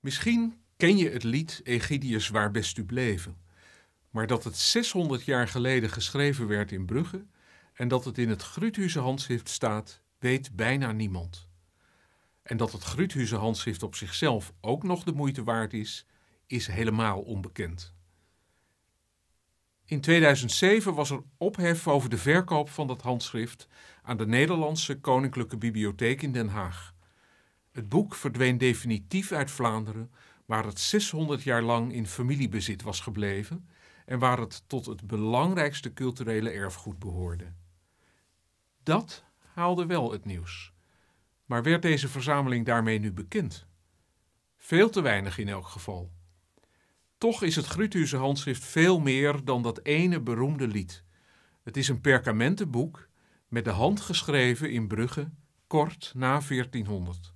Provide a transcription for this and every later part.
Misschien ken je het lied Egidius waar best u bleven, maar dat het 600 jaar geleden geschreven werd in Brugge en dat het in het Gruthuse handschrift staat, weet bijna niemand. En dat het Gruthuse handschrift op zichzelf ook nog de moeite waard is, is helemaal onbekend. In 2007 was er ophef over de verkoop van dat handschrift aan de Nederlandse Koninklijke Bibliotheek in Den Haag. Het boek verdween definitief uit Vlaanderen, waar het 600 jaar lang in familiebezit was gebleven en waar het tot het belangrijkste culturele erfgoed behoorde. Dat haalde wel het nieuws. Maar werd deze verzameling daarmee nu bekend? Veel te weinig in elk geval. Toch is het Grutuurse handschrift veel meer dan dat ene beroemde lied. Het is een perkamentenboek met de hand geschreven in Brugge kort na 1400.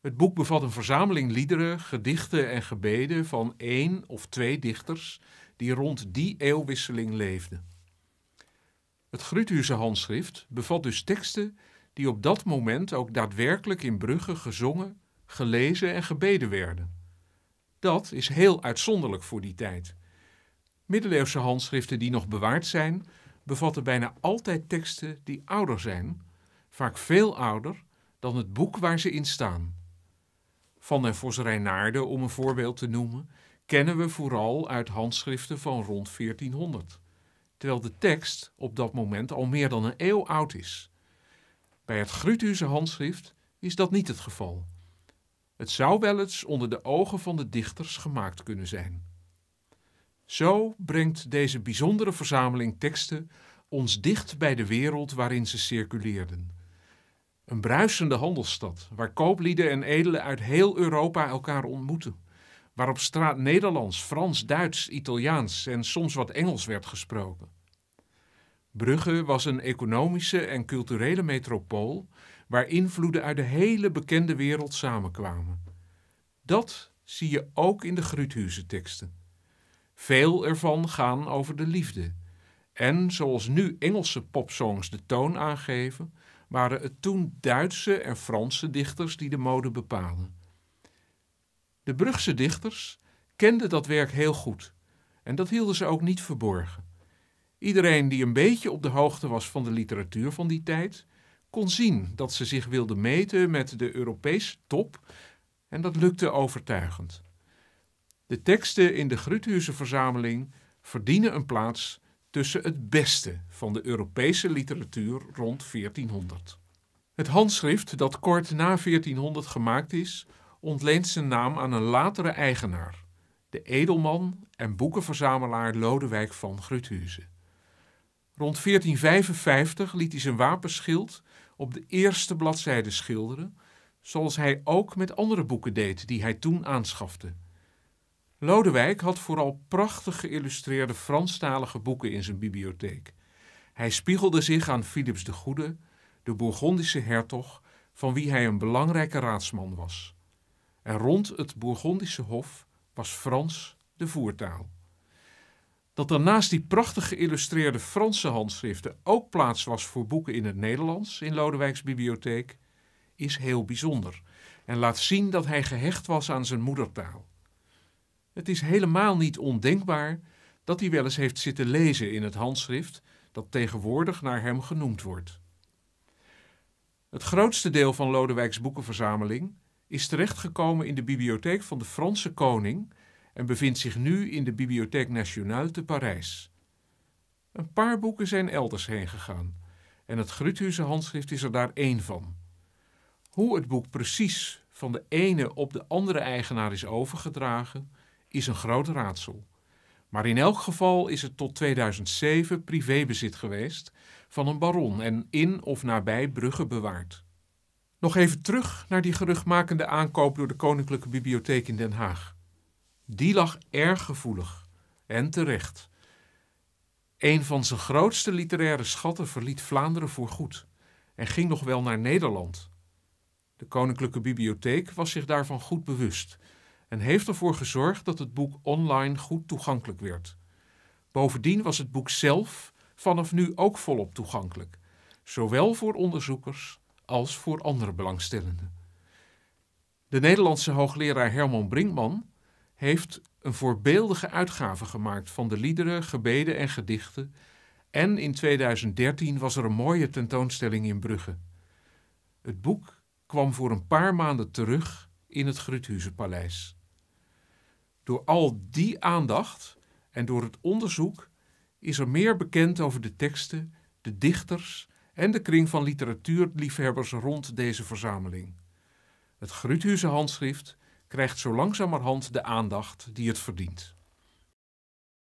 Het boek bevat een verzameling liederen, gedichten en gebeden van één of twee dichters die rond die eeuwwisseling leefden. Het Grutuurse handschrift bevat dus teksten die op dat moment ook daadwerkelijk in Brugge gezongen, gelezen en gebeden werden. Dat is heel uitzonderlijk voor die tijd. Middeleeuwse handschriften die nog bewaard zijn, bevatten bijna altijd teksten die ouder zijn, vaak veel ouder dan het boek waar ze in staan van der Vos om een voorbeeld te noemen, kennen we vooral uit handschriften van rond 1400, terwijl de tekst op dat moment al meer dan een eeuw oud is. Bij het Grutuze handschrift is dat niet het geval. Het zou wel eens onder de ogen van de dichters gemaakt kunnen zijn. Zo brengt deze bijzondere verzameling teksten ons dicht bij de wereld waarin ze circuleerden. Een bruisende handelsstad waar kooplieden en edelen uit heel Europa elkaar ontmoeten. Waar op straat Nederlands, Frans, Duits, Italiaans en soms wat Engels werd gesproken. Brugge was een economische en culturele metropool waar invloeden uit de hele bekende wereld samenkwamen. Dat zie je ook in de Gruthuse teksten. Veel ervan gaan over de liefde. En zoals nu Engelse popsongs de toon aangeven, waren het toen Duitse en Franse dichters die de mode bepaalden. De Brugse dichters kenden dat werk heel goed en dat hielden ze ook niet verborgen. Iedereen die een beetje op de hoogte was van de literatuur van die tijd, kon zien dat ze zich wilden meten met de Europese top en dat lukte overtuigend. De teksten in de Gruthuizenverzameling verzameling verdienen een plaats tussen het beste van de Europese literatuur rond 1400. Het handschrift dat kort na 1400 gemaakt is, ontleent zijn naam aan een latere eigenaar, de edelman en boekenverzamelaar Lodewijk van Gruthuse. Rond 1455 liet hij zijn wapenschild op de eerste bladzijde schilderen, zoals hij ook met andere boeken deed die hij toen aanschafte. Lodewijk had vooral prachtig geïllustreerde Franstalige boeken in zijn bibliotheek. Hij spiegelde zich aan Philips de Goede, de Bourgondische hertog, van wie hij een belangrijke raadsman was. En rond het Bourgondische hof was Frans de voertaal. Dat er naast die prachtig geïllustreerde Franse handschriften ook plaats was voor boeken in het Nederlands in Lodewijks bibliotheek, is heel bijzonder en laat zien dat hij gehecht was aan zijn moedertaal. Het is helemaal niet ondenkbaar dat hij wel eens heeft zitten lezen in het handschrift dat tegenwoordig naar hem genoemd wordt. Het grootste deel van Lodewijks boekenverzameling is terechtgekomen in de bibliotheek van de Franse koning en bevindt zich nu in de Bibliothèque Nationale te Parijs. Een paar boeken zijn elders heen gegaan en het Gruthuse handschrift is er daar één van. Hoe het boek precies van de ene op de andere eigenaar is overgedragen, is een groot raadsel. Maar in elk geval is het tot 2007 privébezit geweest van een baron en in of nabij Brugge bewaard. Nog even terug naar die geruchtmakende aankoop door de Koninklijke Bibliotheek in Den Haag. Die lag erg gevoelig en terecht. Een van zijn grootste literaire schatten verliet Vlaanderen voorgoed en ging nog wel naar Nederland. De Koninklijke Bibliotheek was zich daarvan goed bewust en heeft ervoor gezorgd dat het boek online goed toegankelijk werd. Bovendien was het boek zelf vanaf nu ook volop toegankelijk, zowel voor onderzoekers als voor andere belangstellenden. De Nederlandse hoogleraar Herman Brinkman heeft een voorbeeldige uitgave gemaakt van de liederen, gebeden en gedichten. En in 2013 was er een mooie tentoonstelling in Brugge. Het boek kwam voor een paar maanden terug in het Gruthuizenpaleis. Paleis. Door al die aandacht en door het onderzoek is er meer bekend over de teksten, de dichters en de kring van literatuurliefhebbers rond deze verzameling. Het Gruthuse handschrift krijgt zo langzamerhand de aandacht die het verdient.